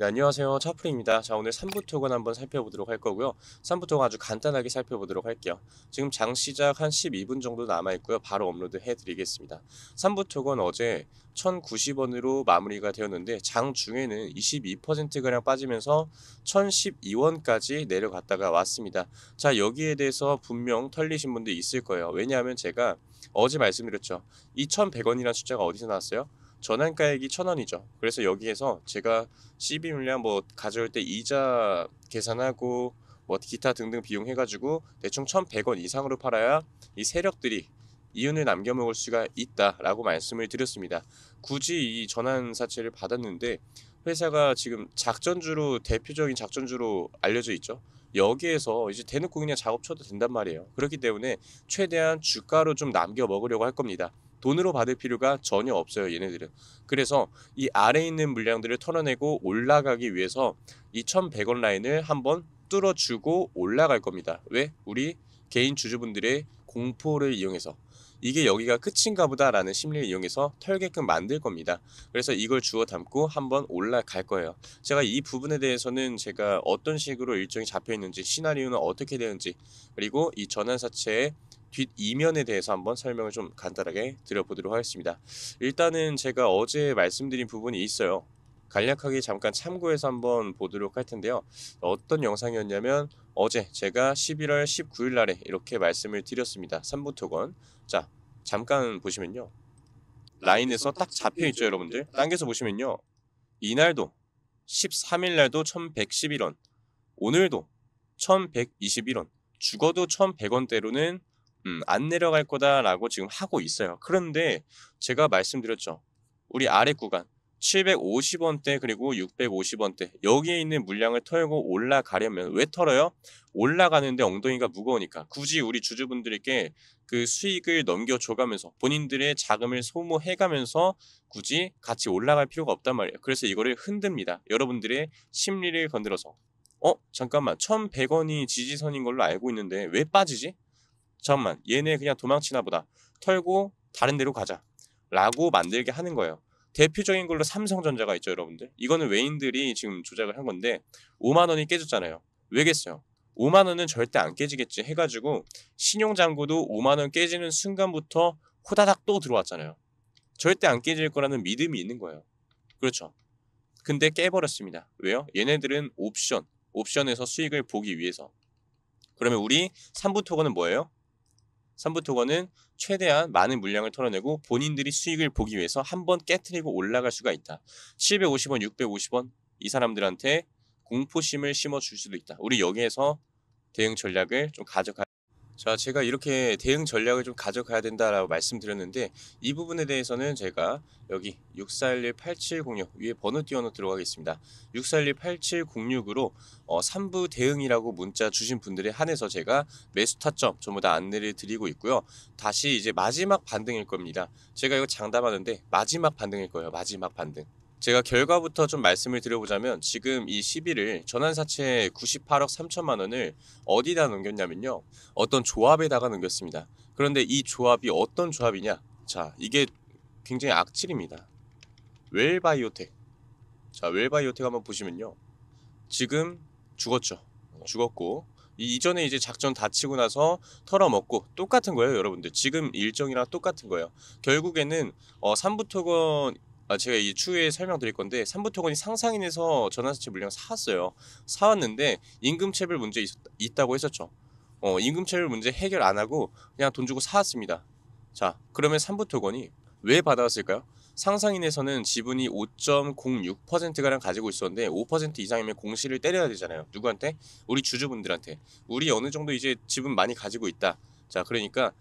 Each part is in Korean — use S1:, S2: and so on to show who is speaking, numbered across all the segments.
S1: 네, 안녕하세요. 차프리입니다. 자, 오늘 3부 톡은 한번 살펴보도록 할 거고요. 3부 톡건 아주 간단하게 살펴보도록 할게요. 지금 장 시작 한 12분 정도 남아있고요. 바로 업로드 해드리겠습니다. 3부 톡은 어제 1,090원으로 마무리가 되었는데 장 중에는 22%가량 빠지면서 1,012원까지 내려갔다가 왔습니다. 자, 여기에 대해서 분명 털리신 분들 있을 거예요. 왜냐하면 제가 어제 말씀드렸죠. 2,100원이라는 숫자가 어디서 나왔어요? 전환가액이 천원이죠 그래서 여기에서 제가 CB 물량 뭐 가져올 때 이자 계산하고 뭐 기타 등등 비용 해가지고 대충 천 백 원 이상으로 팔아야 이 세력들이 이윤을 남겨 먹을 수가 있다라고 말씀을 드렸습니다. 굳이 이 전환 사채를 받았는데 회사가 지금 작전주로 대표적인 작전주로 알려져 있죠. 여기에서 이제 대놓고 그냥 작업 쳐도 된단 말이에요. 그렇기 때문에 최대한 주가로 좀 남겨 먹으려고 할 겁니다. 돈으로 받을 필요가 전혀 없어요, 얘네들은. 그래서 이 아래에 있는 물량들을 털어내고 올라가기 위해서 2,100원 라인을 한번 뚫어주고 올라갈 겁니다. 왜? 우리 개인 주주분들의 공포를 이용해서 이게 여기가 끝인가 보다라는 심리를 이용해서 털게끔 만들 겁니다. 그래서 이걸 주워 담고 한번 올라갈 거예요. 제가 이 부분에 대해서는 제가 어떤 식으로 일정이 잡혀 있는지 시나리오는 어떻게 되는지 그리고 이 전환사채의 뒷 이면에 대해서 한번 설명을 좀 간단하게 드려보도록 하겠습니다. 일단은 제가 어제 말씀드린 부분이 있어요. 간략하게 잠깐 참고해서 한번 보도록 할 텐데요. 어떤 영상이었냐면 어제 제가 11월 19일 날에 이렇게 말씀을 드렸습니다. 3부 토건. 자, 잠깐 보시면요. 라인에서 딱 잡혀 있죠, 여러분들. 당겨서 보시면요. 이날도 13일 날도 1111원, 오늘도 1121원, 죽어도 1100원대로는 음, 안 내려갈 거다라고 지금 하고 있어요. 그런데 제가 말씀드렸죠. 우리 아래 구간 750원대 그리고 650원대 여기에 있는 물량을 털고 올라가려면 왜 털어요? 올라가는데 엉덩이가 무거우니까 굳이 우리 주주분들에게 그 수익을 넘겨줘가면서 본인들의 자금을 소모해가면서 굳이 같이 올라갈 필요가 없단 말이에요. 그래서 이거를 흔듭니다. 여러분들의 심리를 건드려서 어 잠깐만 1100원이 지지선인 걸로 알고 있는데 왜 빠지지? 잠깐만 얘네 그냥 도망치나 보다 털고 다른 데로 가자 라고 만들게 하는 거예요. 대표적인 걸로 삼성전자가 있죠, 여러분들. 이거는 외인들이 지금 조작을 한 건데 5만 원이 깨졌잖아요. 왜겠어요? 5만 원은 절대 안 깨지겠지 해가지고 신용장고도 5만 원 깨지는 순간부터 호다닥 또 들어왔잖아요. 절대 안 깨질 거라는 믿음이 있는 거예요. 그렇죠. 근데 깨버렸습니다. 왜요? 얘네들은 옵션, 옵션에서 수익을 보기 위해서. 그러면 우리 3부 토건은 뭐예요? 삼부투건는 최대한 많은 물량을 털어내고 본인들이 수익을 보기 위해서 한 번 깨트리고 올라갈 수가 있다. 750원, 650원 이 사람들한테 공포심을 심어줄 수도 있다. 우리 여기에서 대응 전략을 좀 가져가. 자, 제가 이렇게 대응 전략을 좀 가져가야 된다라고 말씀드렸는데 이 부분에 대해서는 제가 여기 6418706 1 위에 번호 띄워놓 들어가겠습니다. 6418706으로 어, 3부 대응이라고 문자 주신 분들에 한해서 제가 매수 타점 전부 다 안내를 드리고 있고요. 다시 이제 마지막 반등일 겁니다. 제가 이거 장담하는데 마지막 반등일 거예요. 마지막 반등. 제가 결과부터 좀 말씀을 드려보자면 지금 이 11일 전환사채 98억 3천만 원을 어디다 넘겼냐면요. 어떤 조합에다가 넘겼습니다. 그런데 이 조합이 어떤 조합이냐? 자, 이게 굉장히 악질입니다. 웰바이오텍. 자, 웰바이오텍 한번 보시면요. 지금 죽었죠. 죽었고 이 이전에 이제 작전 다치고 나서 털어먹고 똑같은 거예요, 여러분들. 지금 일정이랑 똑같은 거예요. 결국에는 어, 삼부토건 아, 제가 이 추후에 설명드릴 건데 삼부토건이 상상인에서 전환사채 물량 사왔어요. 사왔는데 임금체불 문제 있, 있다고 했었죠. 어, 임금체불 문제 해결 안 하고 그냥 돈 주고 사왔습니다. 자, 그러면 삼부토건이 왜 받아왔을까요? 상상인에서는 지분이 5.06%가량 가지고 있었는데 5% 이상이면 공시를 때려야 되잖아요. 누구한테? 우리 주주분들한테. 우리 어느 정도 이제 지분 많이 가지고 있다. 자, 그러니까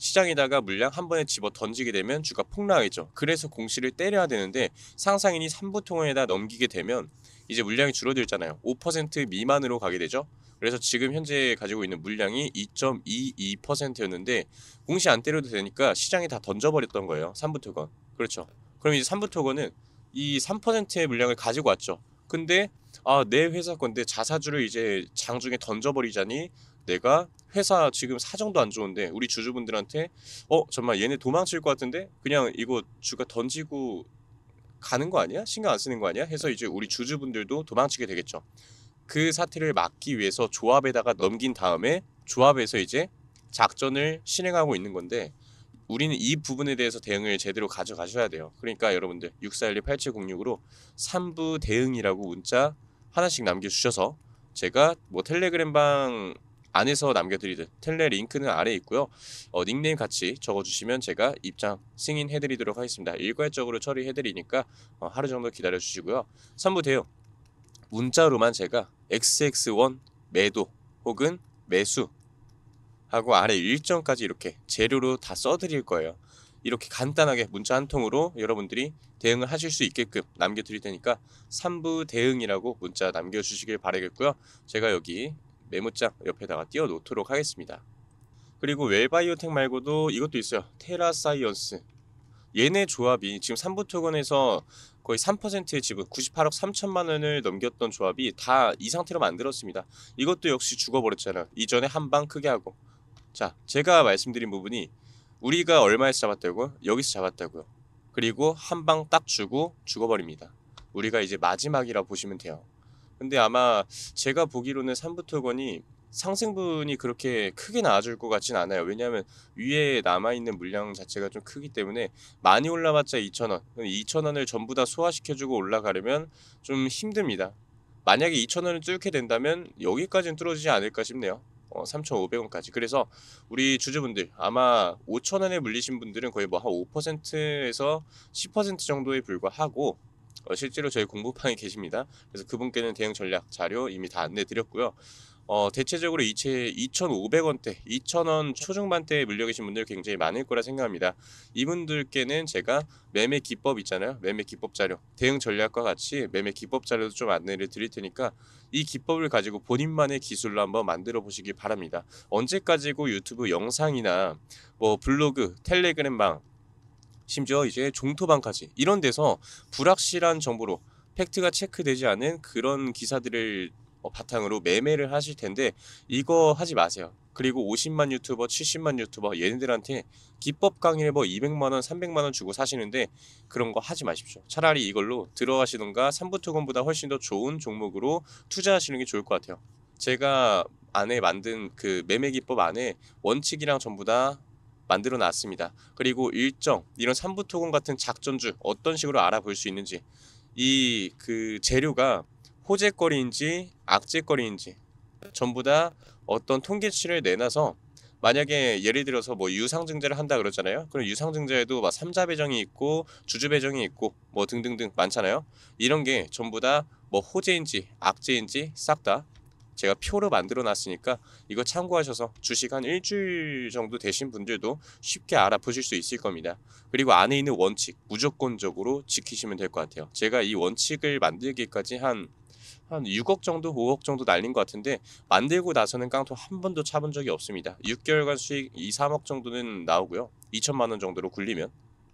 S1: 시장에다가 물량 한 번에 집어 던지게 되면 주가 폭락하겠죠. 그래서 공시를 때려야 되는데 상상인이 3부통에다 넘기게 되면 이제 물량이 줄어들잖아요. 5% 미만으로 가게 되죠. 그래서 지금 현재 가지고 있는 물량이 2.22%였는데 공시 안 때려도 되니까 시장에 다 던져버렸던 거예요. 3부토건. 그렇죠. 그럼 이제 3부토건은 이 3%의 물량을 가지고 왔죠. 근데 아, 내 회사 건데 자사주를 이제 장중에 던져버리자니 내가 회사 지금 사정도 안 좋은데 우리 주주분들한테 어 정말 얘네 도망칠 것 같은데 그냥 이거 주가 던지고 가는 거 아니야? 신경 안 쓰는 거 아니야? 해서 이제 우리 주주분들도 도망치게 되겠죠. 그 사태를 막기 위해서 조합에다가 넘긴 다음에 조합에서 이제 작전을 실행하고 있는 건데 우리는 이 부분에 대해서 대응을 제대로 가져가셔야 돼요. 그러니까 여러분들 6412-8706으로 3부 대응이라고 문자 하나씩 남겨주셔서 제가 뭐 텔레그램 방 안에서 남겨드리듯 텔레 링크는 아래 있고요. 어, 닉네임 같이 적어주시면 제가 입장 승인해드리도록 하겠습니다. 일괄적으로 처리해드리니까 어, 하루 정도 기다려주시고요. 3부 대요 문자로만 제가 XX1 매도 혹은 매수 하고 아래 일정까지 이렇게 재료로 다 써드릴 거예요. 이렇게 간단하게 문자 한 통으로 여러분들이 대응을 하실 수 있게끔 남겨드릴 테니까 3부 대응이라고 문자 남겨주시길 바라겠고요. 제가 여기 메모장 옆에다가 띄워 놓도록 하겠습니다. 그리고 웰바이오텍 말고도 이것도 있어요. 테라사이언스. 얘네 조합이 지금 3부토건에서 거의 3%의 지분, 98억 3천만 원을 넘겼던 조합이 다 이 상태로 만들었습니다. 이것도 역시 죽어버렸잖아요. 이전에 한 방 크게 하고. 자, 제가 말씀드린 부분이 우리가 얼마에서 잡았다고요? 여기서 잡았다고요. 그리고 한 방 딱 주고 죽어버립니다. 우리가 이제 마지막이라 보시면 돼요. 근데 아마 제가 보기로는 삼부토건이 상승분이 그렇게 크게 나아줄 것 같진 않아요. 왜냐하면 위에 남아있는 물량 자체가 좀 크기 때문에 많이 올라왔자 2,000원. 2,000원을 전부 다 소화시켜주고 올라가려면 좀 힘듭니다. 만약에 2,000원을 뚫게 된다면 여기까지는 뚫어지지 않을까 싶네요. 어, 3,500원까지. 그래서 우리 주주분들 아마 5,000원에 물리신 분들은 거의 뭐 한 5%에서 10% 정도에 불과하고 어, 실제로 저희 공부방에 계십니다. 그래서 그분께는 대응 전략 자료 이미 다 안내 드렸고요. 어, 대체적으로 이채 2,500원대, 2,000원 초중반대에 물려 계신 분들 굉장히 많을 거라 생각합니다. 이분들께는 제가 매매 기법 있잖아요. 매매 기법 자료, 대응 전략과 같이 매매 기법 자료도 좀 안내를 드릴 테니까 이 기법을 가지고 본인만의 기술로 한번 만들어 보시기 바랍니다. 언제까지고 유튜브 영상이나 뭐 블로그, 텔레그램 방 심지어 이제 종토방까지 이런 데서 불확실한 정보로 팩트가 체크되지 않은 그런 기사들을 어, 바탕으로 매매를 하실 텐데 이거 하지 마세요. 그리고 50만 유튜버, 70만 유튜버 얘네들한테 기법 강의를 뭐 200만 원, 300만 원 주고 사시는데 그런 거 하지 마십시오. 차라리 이걸로 들어가시던가 삼부토건보다 훨씬 더 좋은 종목으로 투자하시는 게 좋을 것 같아요. 제가 안에 만든 그 매매 기법 안에 원칙이랑 전부 다 만들어 놨습니다. 그리고 일정, 이런 삼부토건 같은 작전주 어떤 식으로 알아볼 수 있는지 이 그 재료가 호재거리인지 악재거리인지 전부 다 어떤 통계치를 내놔서 만약에 예를 들어서 뭐 유상증자를 한다 그러잖아요. 그럼 유상증자에도 막 삼자 배정이 있고 주주 배정이 있고 뭐 등등등 많잖아요. 이런 게 전부 다 뭐 호재인지 악재인지 싹다 제가 표로 만들어 놨으니까 이거 참고하셔서 주식 한 일주일 정도 되신 분들도 쉽게 알아보실 수 있을 겁니다. 그리고 안에 있는 원칙 무조건적으로 지키시면 될 것 같아요. 제가 이 원칙을 만들기까지 한 한 6억 정도, 5억 정도 날린 것 같은데 만들고 나서는 깡통 한 번도 차본 적이 없습니다. 6개월간 수익 2, 3억 정도는 나오고요. 2천만 원 정도로 굴리면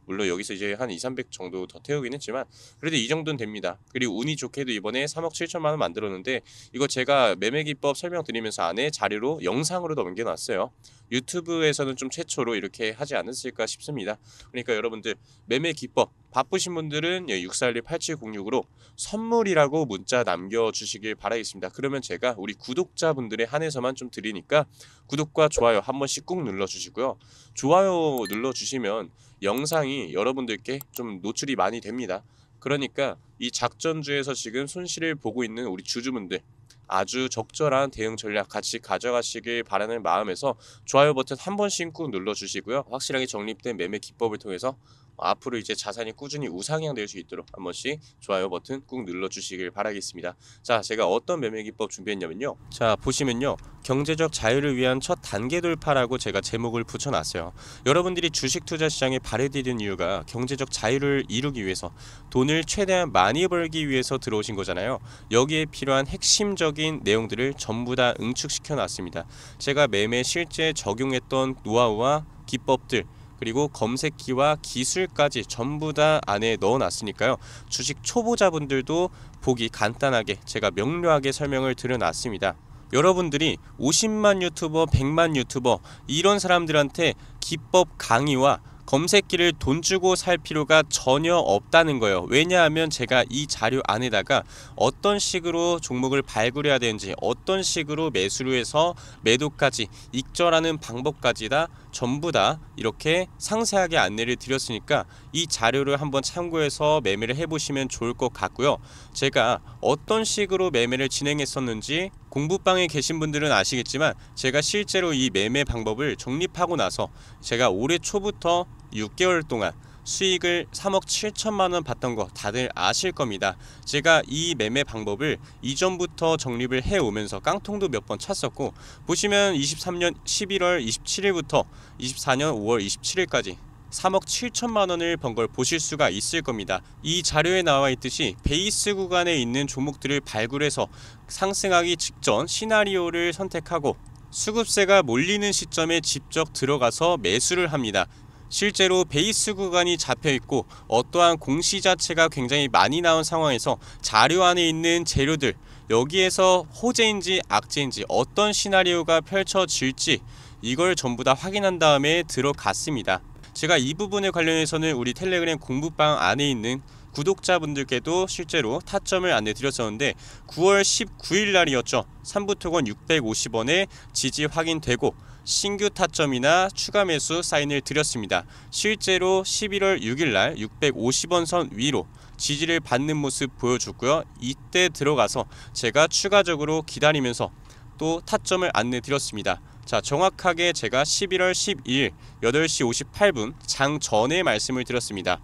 S1: 물론 여기서 이제 한 2, 300 정도 더 태우긴 했지만 그래도 이 정도는 됩니다. 그리고 운이 좋게도 이번에 3억 7천만 원 만들었는데 이거 제가 매매 기법 설명드리면서 안에 자료로 영상으로 넘겨놨어요. 유튜브에서는 좀 최초로 이렇게 하지 않았을까 싶습니다. 그러니까 여러분들 매매 기법 바쁘신 분들은 6 4 1 8 7 0 6으로 선물이라고 문자 남겨주시길 바라겠습니다. 그러면 제가 우리 구독자분들에 한해서만 좀 드리니까 구독과 좋아요 한 번씩 꾹 눌러주시고요. 좋아요 눌러주시면 영상이 여러분들께 좀 노출이 많이 됩니다. 그러니까 이 작전주에서 지금 손실을 보고 있는 우리 주주분들 아주 적절한 대응 전략 같이 가져가시길 바라는 마음에서 좋아요 버튼 한 번씩 꾹 눌러주시고요. 확실하게 정립된 매매 기법을 통해서 앞으로 이제 자산이 꾸준히 우상향 될수 있도록 한 번씩 좋아요 버튼 꾹 눌러주시길 바라겠습니다. 자, 제가 어떤 매매기법 준비했냐면요. 자, 보시면요. 경제적 자유를 위한 첫 단계 돌파라고 제가 제목을 붙여놨어요. 여러분들이 주식 투자 시장에 발해디딘 이유가 경제적 자유를 이루기 위해서 돈을 최대한 많이 벌기 위해서 들어오신 거잖아요. 여기에 필요한 핵심적인 내용들을 전부 다 응축시켜 놨습니다. 제가 매매 실제 적용했던 노하우와 기법들 그리고 검색기와 기술까지 전부 다 안에 넣어 놨으니까요. 주식 초보자분들도 보기 간단하게 제가 명료하게 설명을 드려 놨습니다. 여러분들이 50만 유튜버, 100만 유튜버 이런 사람들한테 기법 강의와 검색기를 돈 주고 살 필요가 전혀 없다는 거예요. 왜냐하면 제가 이 자료 안에다가 어떤 식으로 종목을 발굴해야 되는지 어떤 식으로 매수를 해서 매도까지 익절하는 방법까지 다 전부 다 이렇게 상세하게 안내를 드렸으니까 이 자료를 한번 참고해서 매매를 해보시면 좋을 것 같고요. 제가 어떤 식으로 매매를 진행했었는지 공부방에 계신 분들은 아시겠지만 제가 실제로 이 매매 방법을 정립하고 나서 제가 올해 초부터 6개월 동안 수익을 3억 7천만 원 받던 거 다들 아실 겁니다. 제가 이 매매 방법을 이전부터 정립을 해오면서 깡통도 몇 번 찼었고 보시면 23년 11월 27일부터 24년 5월 27일까지 3억 7천만 원을 번 걸 보실 수가 있을 겁니다. 이 자료에 나와 있듯이 베이스 구간에 있는 종목들을 발굴해서 상승하기 직전 시나리오를 선택하고 수급세가 몰리는 시점에 직접 들어가서 매수를 합니다. 실제로 베이스 구간이 잡혀 있고 어떠한 공시 자체가 굉장히 많이 나온 상황에서 자료 안에 있는 재료들 여기에서 호재인지 악재인지 어떤 시나리오가 펼쳐질지 이걸 전부 다 확인한 다음에 들어갔습니다. 제가 이 부분에 관련해서는 우리 텔레그램 공부방 안에 있는 구독자분들께도 실제로 타점을 안내 드렸었는데 9월 19일 날이었죠. 3부토건 650원에 지지 확인되고 신규 타점이나 추가 매수 사인을 드렸습니다. 실제로 11월 6일 날 650원 선 위로 지지를 받는 모습 보여줬고요. 이때 들어가서 제가 추가적으로 기다리면서 또 타점을 안내 드렸습니다. 자, 정확하게 제가 11월 12일 8시 58분 장 전에 말씀을 드렸습니다.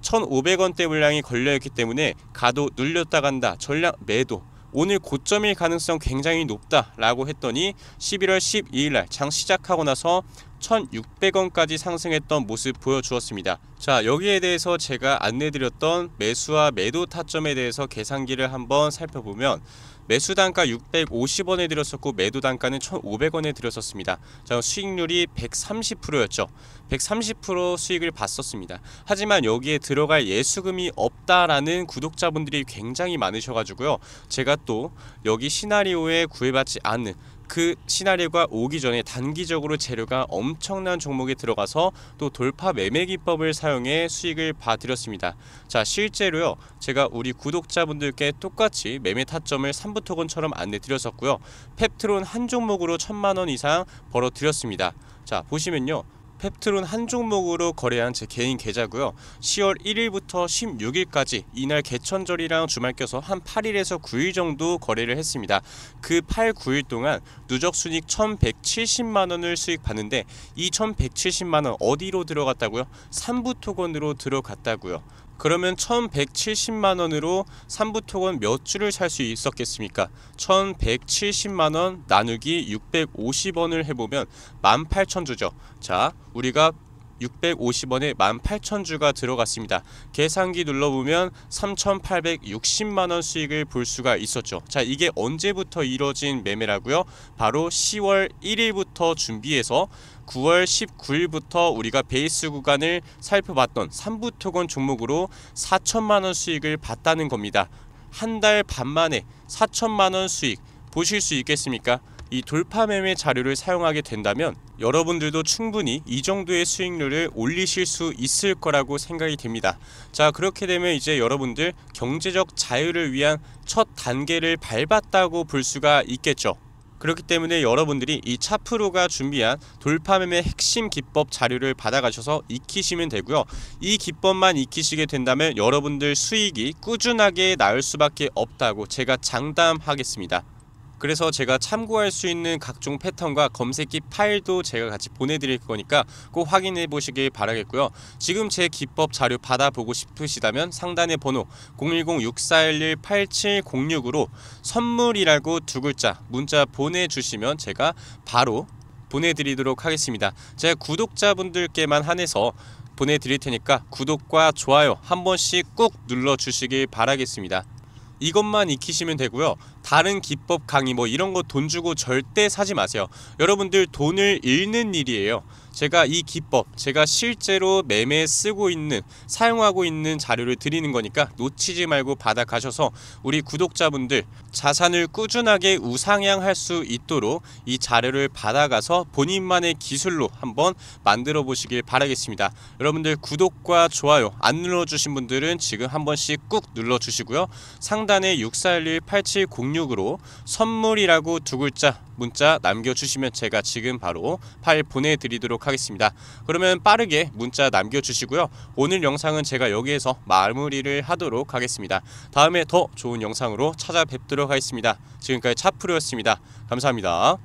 S1: 1,500원대 물량이 걸려있기 때문에 가도 눌렸다 간다 전략 매도 오늘 고점일 가능성 굉장히 높다라고 했더니 11월 12일 날 장 시작하고 나서 1,600원까지 상승했던 모습 보여주었습니다. 자 여기에 대해서 제가 안내드렸던 매수와 매도 타점에 대해서 계산기를 한번 살펴보면 매수 단가 650원에 드렸었고 매도 단가는 1,500원에 드렸었습니다 자, 수익률이 130%였죠. 130% 수익을 봤었습니다. 하지만 여기에 들어갈 예수금이 없다라는 구독자분들이 굉장히 많으셔가지고요. 제가 또 여기 시나리오에 구애받지 않는 그 시나리오가 오기 전에 단기적으로 재료가 엄청난 종목에 들어가서 또 돌파 매매 기법을 사용해 수익을 봐드렸습니다. 자 실제로요 제가 우리 구독자분들께 똑같이 매매 타점을 3부 토건처럼 안내드렸었고요. 펩트론 한 종목으로 천만원 이상 벌어드렸습니다. 자 보시면요 펩트론 한 종목으로 거래한 제 개인 계좌고요. 10월 1일부터 16일까지 이날 개천절이랑 주말 껴서 한 8일에서 9일 정도 거래를 했습니다. 그 8, 9일 동안 누적 순익 1,170만 원을 수익 받는데 이 1,170만 원 어디로 들어갔다고요? 3부토건으로 들어갔다고요. 그러면 1170만 원으로 3부톡은 몇 줄을 살수 있었겠습니까? 1170만 원 나누기 650원을 해보면 18,000주죠. 자, 우리가 650원에 18,000주가 들어갔습니다. 계산기 눌러보면 3,860만원 수익을 볼 수가 있었죠. 자, 이게 언제부터 이뤄진 매매라고요? 바로 10월 1일부터 준비해서 9월 19일부터 우리가 베이스 구간을 살펴봤던 3부토건 종목으로 4천만원 수익을 봤다는 겁니다. 한 달 반 만에 4천만원 수익 보실 수 있겠습니까? 이 돌파 매매 자료를 사용하게 된다면 여러분들도 충분히 이 정도의 수익률을 올리실 수 있을 거라고 생각이 됩니다. 자 그렇게 되면 이제 여러분들 경제적 자유를 위한 첫 단계를 밟았다고 볼 수가 있겠죠. 그렇기 때문에 여러분들이 이 차프로가 준비한 돌파매매 핵심 기법 자료를 받아가셔서 익히시면 되고요. 이 기법만 익히시게 된다면 여러분들 수익이 꾸준하게 나올 수밖에 없다고 제가 장담하겠습니다. 그래서 제가 참고할 수 있는 각종 패턴과 검색기 파일도 제가 같이 보내드릴 거니까 꼭 확인해 보시길 바라겠고요. 지금 제 기법 자료 받아보고 싶으시다면 상단의 번호 010-6411-8706으로 선물이라고 두 글자 문자 보내주시면 제가 바로 보내드리도록 하겠습니다. 제가 구독자분들께만 한해서 보내드릴 테니까 구독과 좋아요 한 번씩 꾹 눌러주시길 바라겠습니다. 이것만 익히시면 되고요. 다른 기법 강의 뭐 이런 거 돈 주고 절대 사지 마세요. 여러분들 돈을 잃는 일이에요. 제가 이 기법, 제가 실제로 매매 쓰고 있는, 사용하고 있는 자료를 드리는 거니까 놓치지 말고 받아가셔서 우리 구독자분들 자산을 꾸준하게 우상향할 수 있도록 이 자료를 받아가서 본인만의 기술로 한번 만들어 보시길 바라겠습니다. 여러분들 구독과 좋아요 안 눌러주신 분들은 지금 한 번씩 꾹 눌러주시고요. 상단에 6411-8706으로 선물이라고 두 글자 문자 남겨주시면 제가 지금 바로 파일 보내드리도록 하겠습니다. 그러면 빠르게 문자 남겨주시고요. 오늘 영상은 제가 여기에서 마무리를 하도록 하겠습니다. 다음에 더 좋은 영상으로 찾아뵙도록 하겠습니다. 지금까지 차프로였습니다. 감사합니다.